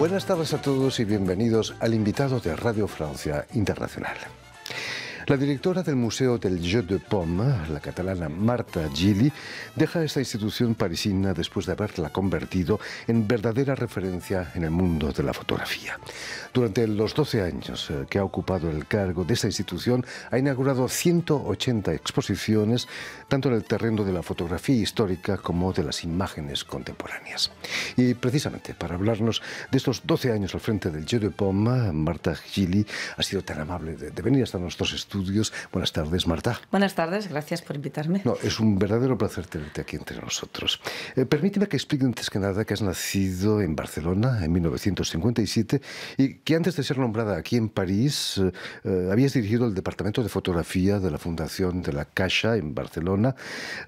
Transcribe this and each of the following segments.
Buenas tardes a todos y bienvenidos al invitado de Radio Francia Internacional. La directora del Museo del Jeu de Pomme, la catalana Marta Gili, deja esta institución parisina después de haberla convertido en verdadera referencia en el mundo de la fotografía. Durante los 12 años eh, que ha ocupado el cargo de esta institución, ha inaugurado 180 exposiciones, tanto en el terreno de la fotografía histórica como de las imágenes contemporáneas. Y precisamente para hablarnos de estos 12 años al frente del Jeu de Pomme, Marta Gili ha sido tan amable de, venir hasta nuestros estudios Buenas tardes, Marta. Buenas tardes, gracias por invitarme. No, es un verdadero placer tenerte aquí entre nosotros. Eh, permíteme que explique antes que nada que has nacido en Barcelona en 1957 y que antes de ser nombrada aquí en París eh, eh, habías dirigido el departamento de fotografía de la Fundación de la Caixa en Barcelona,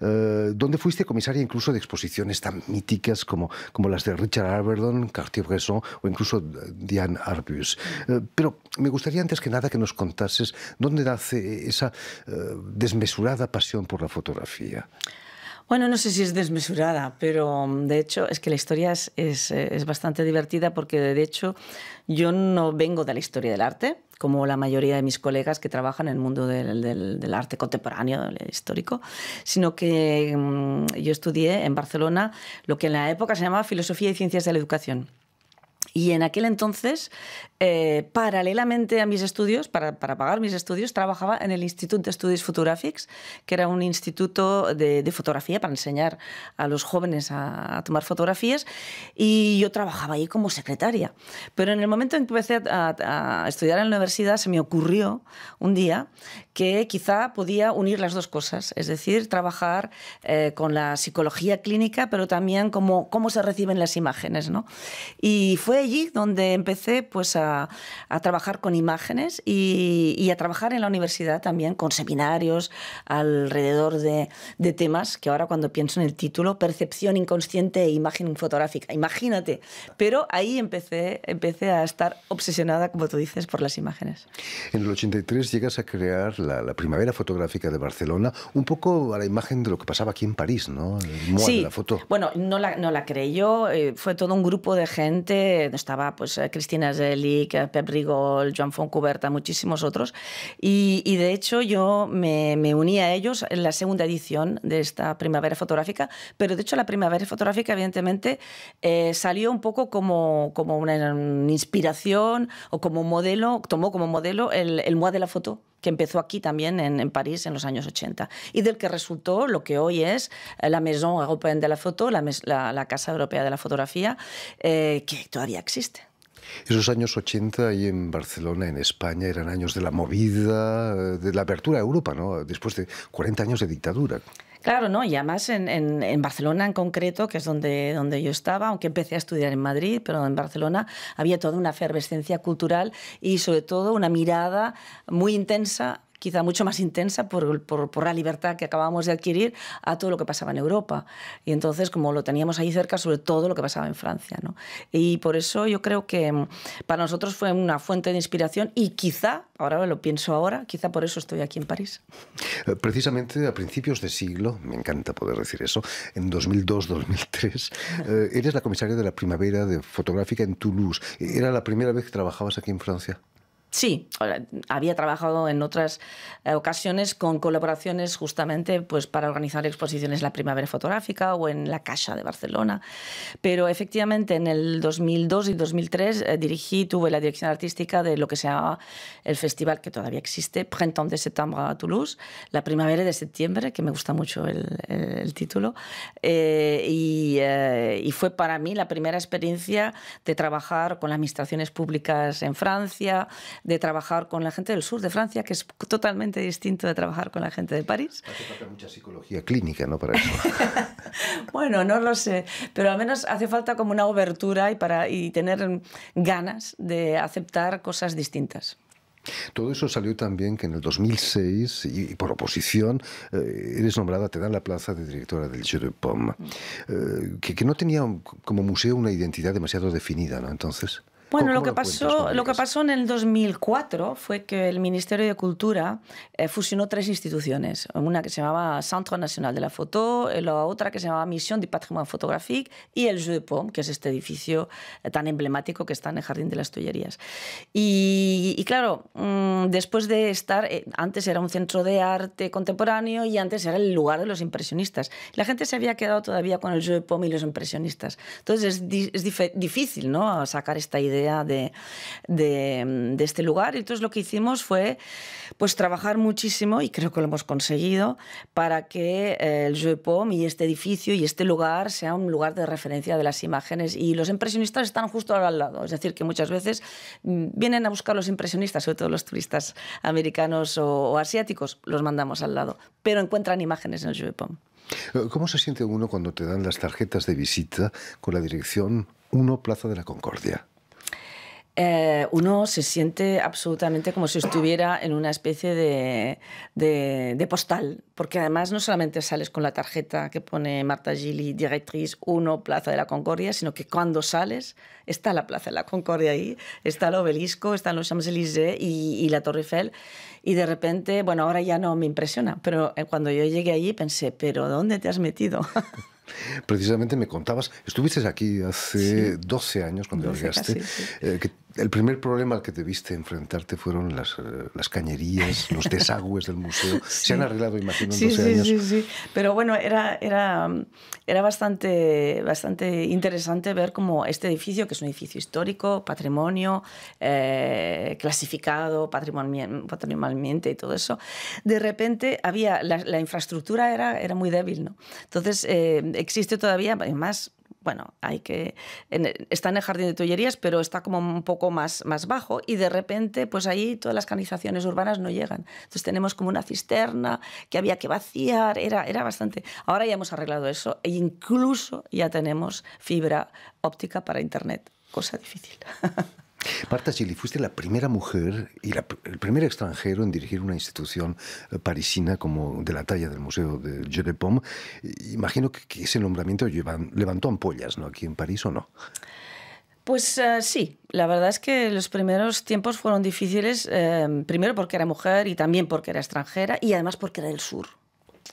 donde fuiste comisaria incluso de exposiciones tan míticas como, como las de Richard Arberdon, Cartier-Bresson o incluso Diane Arbus. pero me gustaría antes que nada que nos contases dónde hace esa eh, desmesurada pasión por la fotografía? Bueno, no sé si es desmesurada, pero mm, de hecho es que la historia es, eh, es, bastante divertida porque de hecho yo no vengo de la historia del arte, como la mayoría de mis colegas que trabajan en el mundo del, del, arte contemporáneo, histórico, sino que mm, yo estudié en Barcelona lo que en la época se llamaba Filosofía y Ciencias de la Educación y en aquel entonces, eh, paralelamente a mis estudios, para, pagar mis estudios, trabajaba en el Instituto de Estudios Fotográficos, que era un instituto de, fotografía para enseñar a los jóvenes a, tomar fotografías, y yo trabajaba ahí como secretaria. Pero en el momento en que empecé a estudiar en la universidad, se me ocurrió un día que quizá podía unir las dos cosas, es decir, trabajar eh, con la psicología clínica, pero también cómo, cómo se reciben las imágenes. ¿no? Y fue allí donde empecé pues, a, trabajar con imágenes y, a trabajar en la universidad también con seminarios alrededor de, temas que ahora cuando pienso en el título, percepción inconsciente e imagen fotográfica, imagínate. Pero ahí empecé, empecé a estar obsesionada, como tú dices, por las imágenes. En el 83 llegas a crear la, primavera fotográfica de Barcelona, un poco a la imagen de lo que pasaba aquí en París, ¿no? Sí. De la foto. Bueno, no la, no la creé eh, fue todo un grupo de gente, estaba pues eh, Cristina Zelik eh, Pep Rigol, Joan Fontcuberta muchísimos otros, y, de hecho yo me, uní a ellos en la segunda edición de esta primavera fotográfica, pero de hecho la primavera fotográfica evidentemente salió un poco como, como una, inspiración o como modelo, tomó como modelo el, el de la foto que empezó aquí también en, París en los años 80 y del que resultó lo que hoy es eh, la Maison Européenne de la Foto, la, Casa Europea de la Fotografía, eh, que todavía existe. Esos años 80 ahí en Barcelona, en España, eran años de la movida, eh, de la apertura a Europa, ¿no? Después de 40 años de dictadura. Claro, no, y además en, Barcelona en concreto, que es donde, donde yo estaba, aunque empecé a estudiar en Madrid, pero en Barcelona había toda una efervescencia cultural y sobre todo una mirada muy intensa quizá mucho más intensa por, la libertad que acabábamos de adquirir a todo lo que pasaba en Europa. Y entonces, como lo teníamos ahí cerca, sobre todo lo que pasaba en Francia. ¿no? Y por eso yo creo que mm, para nosotros fue una fuente de inspiración y quizá, ahora lo pienso ahora, quizá por eso estoy aquí en París. Eh, precisamente a principios de siglo, me encanta poder decir eso, en 2002-2003, eh, eres la comisaria de la primavera de fotográfica en Toulouse. ¿Era la primera vez que trabajabas aquí en Francia? Sí, había trabajado en otras eh, ocasiones con colaboraciones justamente pues, para organizar exposiciones en la Primavera Fotográfica o en la Casa de Barcelona. Pero efectivamente en el 2002 y 2003 eh, dirigí, tuve la dirección artística de lo que se llama el festival que todavía existe, Printemps de Septembre a Toulouse, la Primavera de Septiembre, que me gusta mucho el, título. Eh, y, y fue para mí la primera experiencia de trabajar con las administraciones públicas en Francia, de trabajar con la gente del sur de Francia, que es totalmente distinto de trabajar con la gente de París. Hace falta mucha psicología clínica, ¿no? Para eso. bueno, no lo sé, pero al menos hace falta como una obertura y, para, y tener ganas de aceptar cosas distintas. Todo eso salió también que en el 2006, y, por oposición, eh, eres nombrada, te dan la plaza de directora del Jeu de Pomme, mm. eh, que, que, no tenía como museo una identidad demasiado definida, ¿no? Entonces. Bueno, lo que, pasó, lo que pasó en el 2004 fue que el Ministerio de Cultura eh, fusionó tres instituciones, una que se llamaba Centro Nacional de la Foto, eh, la otra que se llamaba Misión de Patrimonio Fotográfico y el Jeu de Pomme, que es este edificio eh, tan emblemático que está en el Jardín de las Tullerías. Y, claro, mm, después de estar, antes era un centro de arte contemporáneo y antes era el lugar de los impresionistas. La gente se había quedado todavía con el Jeu de Pomme y los impresionistas. Entonces es, es difícil ¿no? sacar esta idea Mm, de, este lugar. Entonces lo que hicimos fue pues trabajar muchísimo, y creo que lo hemos conseguido, para que eh, el Jeu y este edificio y este lugar sea un lugar de referencia de las imágenes. Y los impresionistas están justo al lado, es decir, que muchas veces mm, vienen a buscar los impresionistas, sobre todo los turistas americanos o, asiáticos, los mandamos al lado, pero encuentran imágenes en el Jeu eh, ¿Cómo se siente uno cuando te dan las tarjetas de visita con la dirección 1 Plaza de la Concordia? Eh, uno se siente absolutamente como si estuviera en una especie de, de, postal, porque además no solamente sales con la tarjeta que pone Marta Gili, Directriz 1, Plaza de la Concordia, sino que cuando sales está la Plaza de la Concordia ahí, está el obelisco, están los Champs-Élysées y, la Torre Eiffel, y de repente, bueno, ahora ya no me impresiona, pero eh, cuando yo llegué allí pensé, pero ¿dónde te has metido? Precisamente me contabas, estuviste aquí hace 12 años cuando llegaste, eh, el primer problema al que viste enfrentarte fueron las, eh, cañerías, los desagües del museo. Se han arreglado, imagino, en 12 años. Sí, sí, Pero bueno, era, era, era bastante, bastante interesante ver cómo este edificio, que es un edificio histórico, patrimonio, eh, clasificado patrimonialmente y todo eso, de repente había la, infraestructura era, era muy débil. ¿no? Entonces, eh, existe todavía, más bueno, hay que. está en el jardín de Tullerías, pero está como un poco más, más bajo y de repente, pues ahí todas las canalizaciones urbanas no llegan. Entonces tenemos como una cisterna que había que vaciar, era, era bastante. Ahora ya hemos arreglado eso e incluso ya tenemos fibra óptica para Internet, cosa difícil. Marta Gili, fuiste la primera mujer y el primer extranjero en dirigir una institución eh, parisina como de la talla del Museo de Jeu de Pomme. Imagino que, ese nombramiento levantó ampollas, ¿no? Aquí en París o no. Pues eh, sí, la verdad es que los primeros tiempos fueron difíciles, eh, primero porque era mujer y también porque era extranjera y además porque era del sur.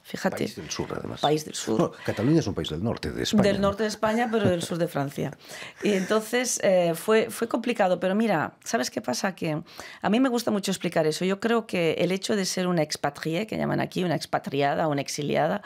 Fíjate. País del sur, además. País del sur. Cataluña es un país del norte de España. Del norte de España, pero del sur de Francia. Y entonces eh, fue, fue complicado. Pero mira, ¿sabes qué pasa? Que a mí me gusta mucho explicar eso. Yo creo que el hecho de ser una expatrié, que llaman aquí, una expatriada, una exiliada,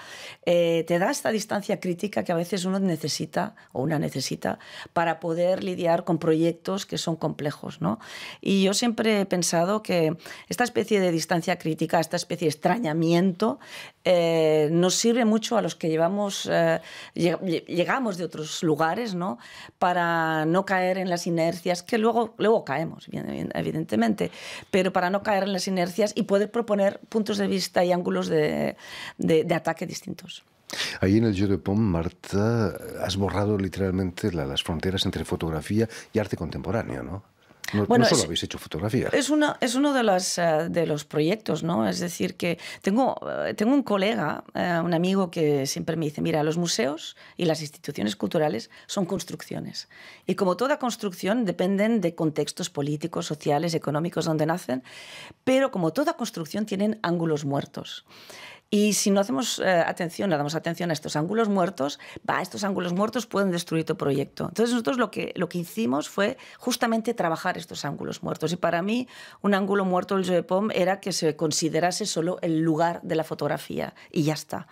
eh, te da esta distancia crítica que a veces uno necesita o una necesita para poder lidiar con proyectos que son complejos. ¿no? Y yo siempre he pensado que esta especie de distancia crítica, esta especie de extrañamiento, eh, eh, nos sirve mucho a los que llevamos, eh, llegamos de otros lugares, ¿no? Para no caer en las inercias, que luego, luego caemos, evidentemente, pero para no caer en las inercias y poder proponer puntos de vista y ángulos de, de, ataque distintos. Ahí en el Jeu de Marta, has borrado literalmente las fronteras entre fotografía y arte contemporáneo, ¿no? bueno, habéis hecho fotografía. Es, una, es uno de, eh, de los proyectos, ¿no? Es decir, que tengo, eh, tengo un colega, eh, un amigo que siempre me dice, mira, los museos y las instituciones culturales son construcciones. Y como toda construcción, dependen de contextos políticos, sociales, económicos donde nacen, pero como toda construcción tienen ángulos muertos. Y si no hacemos eh, atención, no damos atención a estos ángulos muertos, va, estos ángulos muertos pueden destruir tu proyecto. Entonces nosotros lo que, lo que hicimos fue justamente trabajar estos ángulos muertos. Y para mí, un ángulo muerto del Joepom era que se considerase solo el lugar de la fotografía y ya está.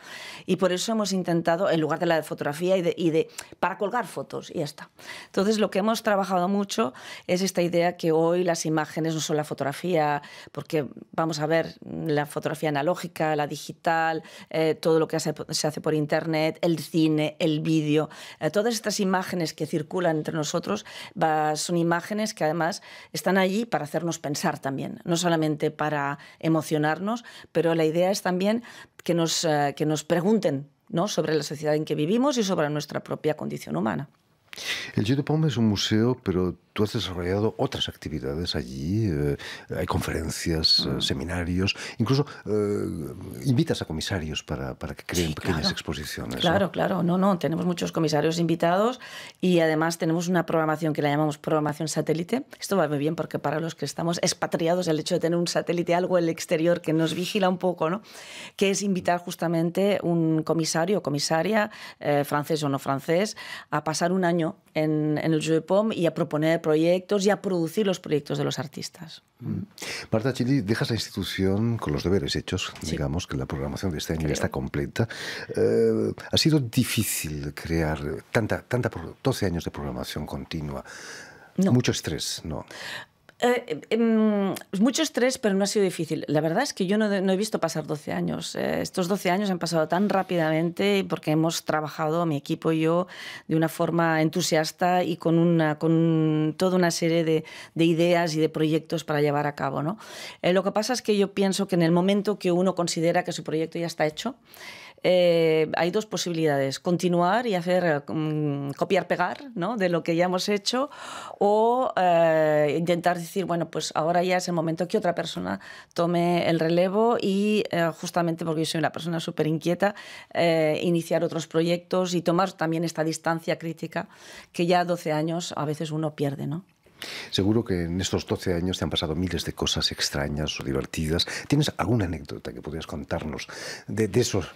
Y por eso hemos intentado, en lugar de la fotografía y de, y de para colgar fotos y ya está. Entonces lo que hemos trabajado mucho es esta idea que hoy las imágenes no son la fotografía, porque vamos a ver la fotografía analógica, la digital, eh, todo lo que se, hace por Internet, el cine, el vídeo, eh, todas estas imágenes que circulan entre nosotros son imágenes que además están allí para hacernos pensar también, no solamente para emocionarnos, pero la idea es también que nos, eh, que nos pregunten ¿no? sobre la sociedad en que vivimos y sobre nuestra propia condición humana. El de Pom es un museo, pero tú has desarrollado otras actividades allí, eh, hay conferencias, eh, mm. seminarios, incluso eh, invitas a comisarios para, para que creen pequeñas exposiciones. Claro, claro, no, no, tenemos muchos comisarios invitados y además tenemos una programación que la llamamos programación satélite. Esto va muy bien porque para los que estamos expatriados el hecho de tener un satélite, algo en el exterior que nos vigila un poco, ¿no? que es invitar justamente un comisario o comisaria, francés o no francés, a pasar un año en, en el JUEPOM y a proponer proyectos y a producir los proyectos de los artistas. Mm. Marta Chili, dejas la institución con los deberes hechos, digamos que la programación de este año ya está completa. Eh, ha sido difícil crear tanta, tanta, 12 años de programación continua. Mucho estrés, ¿no? Eh, em, em, mucho estrés, pero no ha sido difícil. La verdad es que yo no, he visto pasar 12 años. Eh, estos 12 años han pasado tan rápidamente porque hemos trabajado, mi equipo y yo, de una forma entusiasta y con, toda una serie de, ideas y de proyectos para llevar a cabo. Eh, lo que pasa es que yo pienso que en el momento que uno considera que su proyecto ya está hecho, eh, hay dos posibilidades, continuar y hacer mm, copiar-pegar ¿no? de lo que ya hemos hecho o eh, intentar decir, bueno, pues ahora ya es el momento que otra persona tome el relevo y eh, justamente porque yo soy una persona súper inquieta, iniciar otros proyectos y tomar también esta distancia crítica que ya 12 años a veces uno pierde, ¿no? Seguro que en estos 12 años te han pasado miles de cosas extrañas o divertidas. ¿Tienes alguna anécdota que podrías contarnos de, de esos,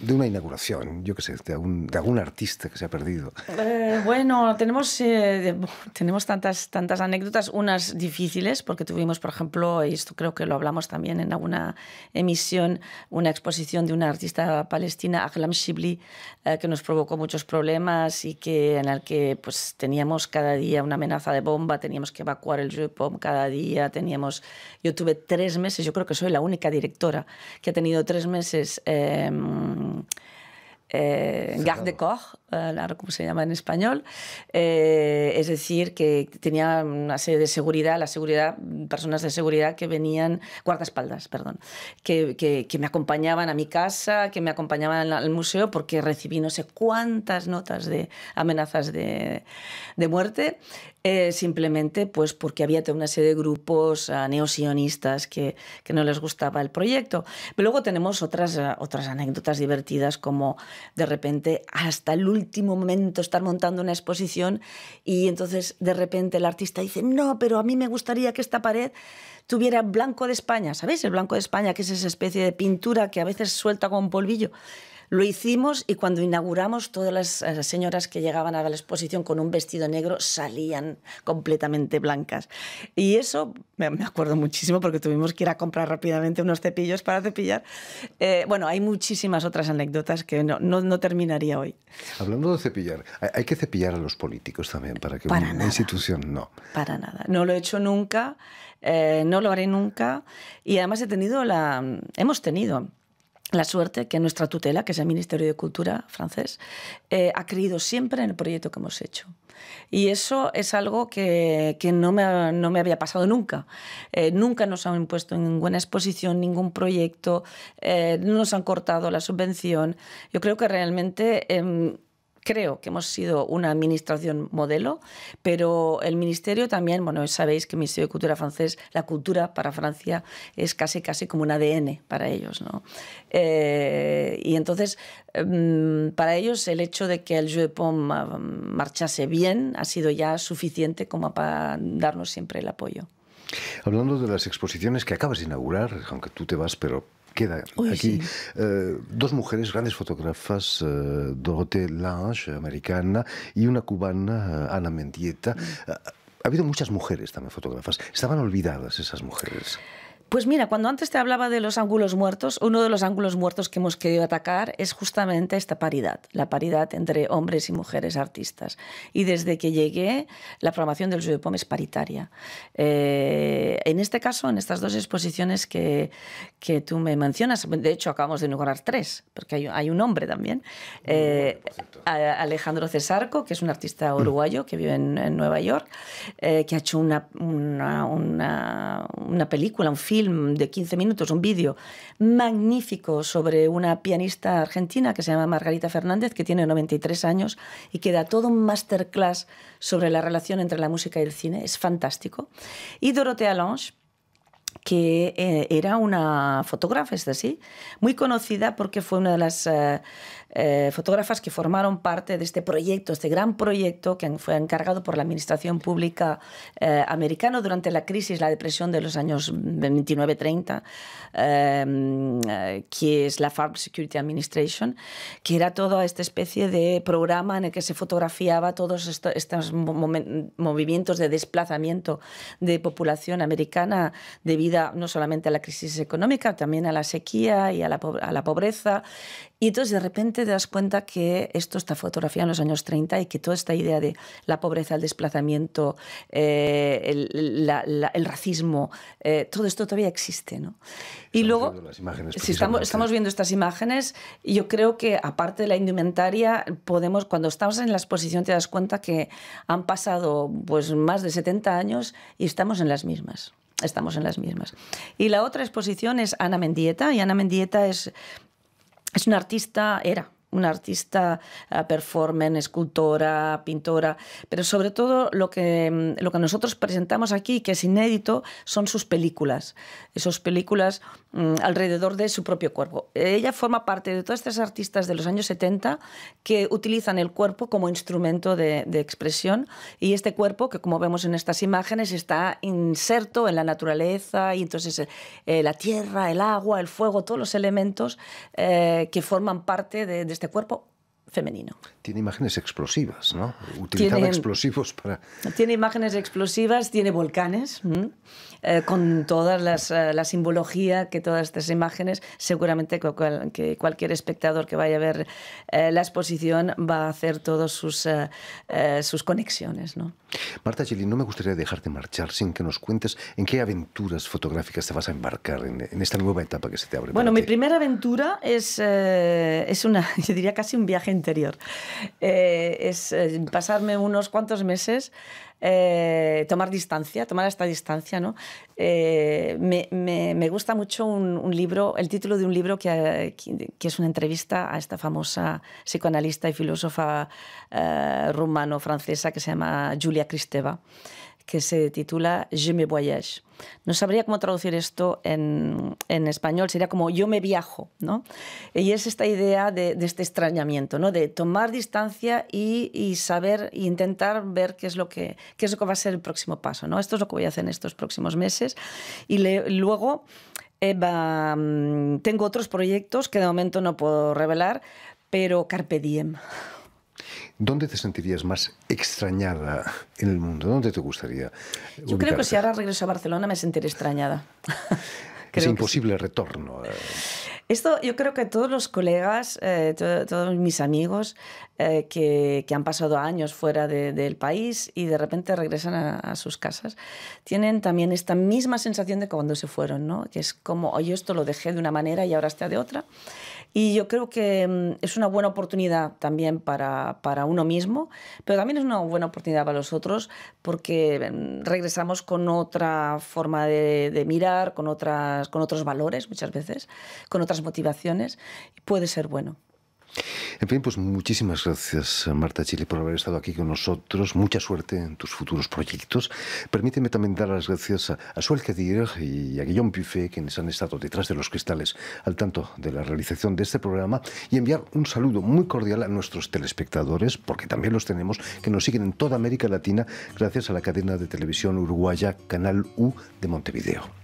de una inauguración, yo qué sé, de, de algún, artista que se ha perdido? Eh, bueno, tenemos, eh, tenemos tantas, tantas anécdotas, unas difíciles, porque tuvimos, por ejemplo, y esto creo que lo hablamos también en alguna emisión, una exposición de una artista palestina, Ahlam Shibli, eh, que nos provocó muchos problemas y que en el que pues, teníamos cada día una amenaza de bomba, teníamos que evacuar el j cada día, teníamos... Yo tuve tres meses, yo creo que soy la única directora que ha tenido tres meses... Em, eh, garde de corps, eh, como se llama en español, eh, es decir, que tenía una serie de seguridad, la seguridad, personas de seguridad que venían, guardaespaldas, perdón, que, que, que me acompañaban a mi casa, que me acompañaban al museo, porque recibí no sé cuántas notas de amenazas de, de muerte. Eh, simplemente pues porque había una serie de grupos neo ah, neosionistas que, que, no les gustaba el proyecto. Pero luego tenemos otras, ah, otras anécdotas divertidas como de repente hasta el último momento estar montando una exposición y entonces de repente el artista dice, no, pero a mí me gustaría que esta pared tuviera blanco de España, ¿sabéis? El blanco de España, que es esa especie de pintura que a veces suelta con polvillo. Lo hicimos y cuando inauguramos todas las eh, señoras que llegaban a la exposición con un vestido negro salían completamente blancas. Y eso me acuerdo muchísimo porque tuvimos que ir a comprar rápidamente unos cepillos para cepillar. Eh, bueno, hay muchísimas otras anécdotas que no, no, terminaría hoy. Hablando de cepillar, hay que cepillar a los políticos también para que una institución no. Para nada. No lo he hecho nunca, eh, no lo haré nunca y además he tenido la, hemos tenido la suerte que nuestra tutela, que es el Ministerio de Cultura francés, eh, ha creído siempre en el proyecto que hemos hecho. Y eso es algo que, no, me, había pasado nunca. Eh, nunca nos han impuesto ninguna exposición, ningún proyecto, no eh, nos han cortado la subvención. Yo creo que realmente em, creo que hemos sido una administración modelo, pero el Ministerio también, bueno, sabéis que el Ministerio de Cultura francés, la cultura para Francia es casi, casi como un ADN para ellos, ¿no? Eh, y entonces, em, para ellos el hecho de que el Jeu de marchase bien ha sido ya suficiente como para darnos siempre el apoyo. Hablando de las exposiciones que acabas de inaugurar, aunque tú te vas, pero queda aquí. Eh, dos mujeres, grandes fotógrafas, uh Lange, americana, y una cubana, eh, Ana Mendieta. Mm. Ha habido muchas mujeres también fotógrafas. Estaban olvidadas esas mujeres. Pues mira, cuando antes te hablaba de los ángulos muertos, uno de los ángulos muertos que hemos querido atacar es justamente esta paridad, la paridad entre hombres y mujeres artistas. Y desde que llegué, la programación del POM es paritaria. Eh, en este caso, en estas dos exposiciones que, tú me mencionas, de hecho acabamos de inaugurar tres, porque hay, un hombre también, eh, Alejandro Cesarco, que es un artista uruguayo que vive en, Nueva York, eh, que ha hecho una, una película, un film, de 15 minutos, un vídeo magnífico sobre una pianista argentina que se llama Margarita Fernández, que tiene 93 años y que da todo un masterclass sobre la relación entre la música y el cine. Es fantástico. Y Dorothea Lange que eh, era una fotógrafa, es decir, muy conocida porque fue una de las eh, eh, fotógrafas que formaron parte de este proyecto, este gran proyecto que fue encargado por la Administración Pública eh, americana durante la crisis, la depresión de los años 29-30, em, eh, que es la Farm Security Administration, que era toda esta especie de programa en el que se fotografiaba todos estos, movimientos de desplazamiento de población americana debido no solamente a la crisis económica, también a la sequía y a la, a la pobreza y entonces de repente te das cuenta que esto está fotografiado en los años 30 y que toda esta idea de la pobreza, el desplazamiento, eh, el, racismo, eh, todo esto todavía existe. ¿no? Y luego, si estamos, estamos viendo estas imágenes, yo creo que aparte de la indumentaria, podemos, cuando estamos en la exposición te das cuenta que han pasado pues, más de 70 años y estamos en las mismas estamos en las mismas. Y la otra exposición es Ana Mendieta, y Ana Mendieta es es un artista, era una artista eh, performer, escultora, pintora, pero sobre todo lo que, mm, lo que nosotros presentamos aquí, que es inédito, son sus películas, esas películas mm, alrededor de su propio cuerpo. Ella forma parte de todas estas artistas de los años 70 que utilizan el cuerpo como instrumento de, expresión y este cuerpo, que como vemos en estas imágenes, está inserto en la naturaleza y entonces eh, la tierra, el agua, el fuego, todos los elementos eh, que forman parte de, de este este cuerpo femenino. Tiene imágenes explosivas, ¿no? Utilizaba explosivos para... Tiene imágenes explosivas, tiene volcanes, eh, con toda eh, la simbología que todas estas imágenes, seguramente que, cualquier espectador que vaya a ver eh, la exposición va a hacer todas sus, sus conexiones, ¿no? Marta Chili, no me gustaría dejarte marchar sin que nos cuentes en qué aventuras fotográficas te vas a embarcar en, esta nueva etapa que se te abre. Bueno, mi primera aventura es, es una, yo diría casi un viaje en eh, es eh, pasarme unos cuantos meses, eh, tomar distancia, tomar esta distancia. ¿no? me, gusta mucho un, libro, el título de un libro que, que, es una entrevista a esta famosa psicoanalista y filósofa rumano-francesa que se llama Julia Kristeva que se titula Je me voyage. No sabría cómo traducir esto en, en español, sería como yo me viajo, ¿no? Y es esta idea de, este extrañamiento, ¿no? De tomar distancia y, y saber e intentar ver qué es, lo que, qué es lo que va a ser el próximo paso, ¿no? Esto es lo que voy a hacer en estos próximos meses. Y luego mm, tengo otros proyectos que de momento no puedo revelar, pero Carpe Diem. ¿dónde te sentirías más extrañada en el mundo? ¿Dónde te gustaría? Yo creo que si ahora regreso a Barcelona me sentiré extrañada. es imposible retorno. Eh. Esto yo creo que todos los colegas, eh, todos mis amigos eh, que, han pasado años fuera del país y de repente regresan a, sus casas, tienen también esta misma sensación de cuando se fueron, ¿no? que es como, oye, esto lo dejé de una manera y ahora está de otra. Y yo creo que mm, es una buena oportunidad también para, para uno mismo, pero también es una buena oportunidad para los otros porque mm, regresamos con otra forma de, mirar, con, otras, con otros valores muchas veces, con otras motivaciones. Y puede ser bueno. En fin, pues muchísimas gracias Marta Chile por haber estado aquí con nosotros. Mucha suerte en tus futuros proyectos. Permíteme también dar las gracias a, Suel y a Guillaume Buffet, quienes han estado detrás de los cristales al tanto de la realización de este programa, y enviar un saludo muy cordial a nuestros telespectadores, porque también los tenemos, que nos siguen en toda América Latina gracias a la cadena de televisión uruguaya Canal U de Montevideo.